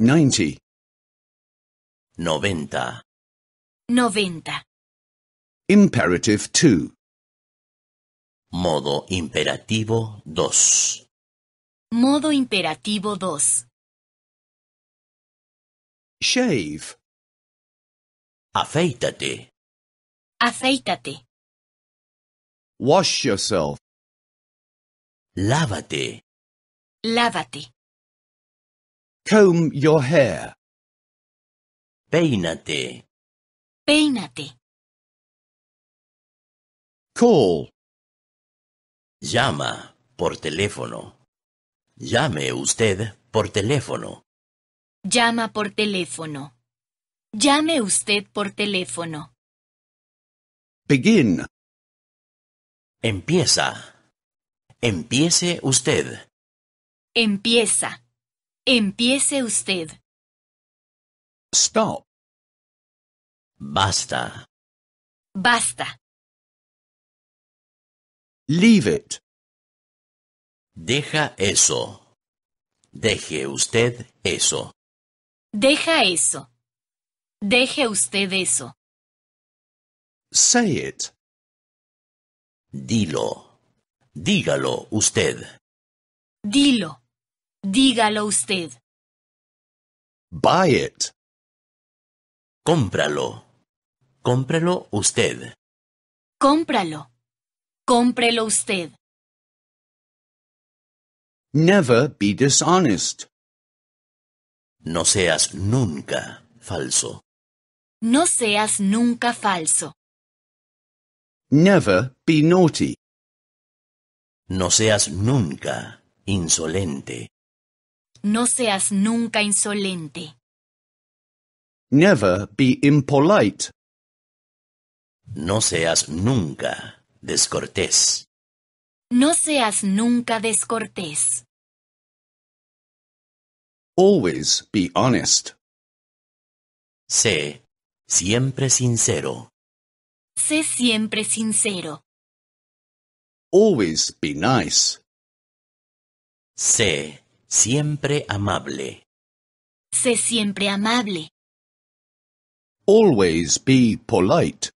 90 90 90 Imperative 2 Modo imperativo 2 Modo imperativo 2 Shave Afeítate Afeítate Wash yourself Lávate Lávate Comb your hair. Peínate. Peínate. Call. Llama por teléfono. Llame usted por teléfono. Llama por teléfono. Llame usted por teléfono. Begin. Empieza. Empiece usted. Empieza. Empiece usted. Stop. Basta. Basta. Leave it. Deja eso. Deje usted eso. Deja eso. Deje usted eso. Say it. Dilo. Dígalo usted. Dilo. Dígalo usted. Buy it. Cómpralo. Cómpralo usted. Cómpralo. Cómprelo usted. Never be dishonest. No seas nunca falso. No seas nunca falso. Never be naughty. No seas nunca insolente. No seas nunca insolente. Never be impolite. No seas nunca descortés. No seas nunca descortés. Always be honest. Sé siempre sincero. Sé siempre sincero. Always be nice. Sé Siempre amable. Sé siempre amable. Always be polite.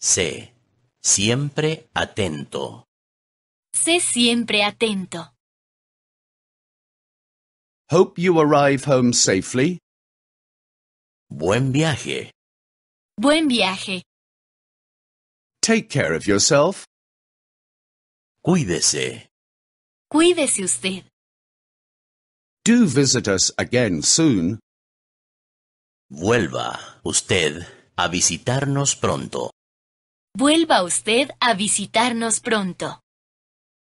Sé siempre atento. Sé siempre atento. Hope you arrive home safely. Buen viaje. Buen viaje. Take care of yourself. Cuídese. Cuídese usted. Do visit us again soon. Vuelva usted a visitarnos pronto. Vuelva usted a visitarnos pronto.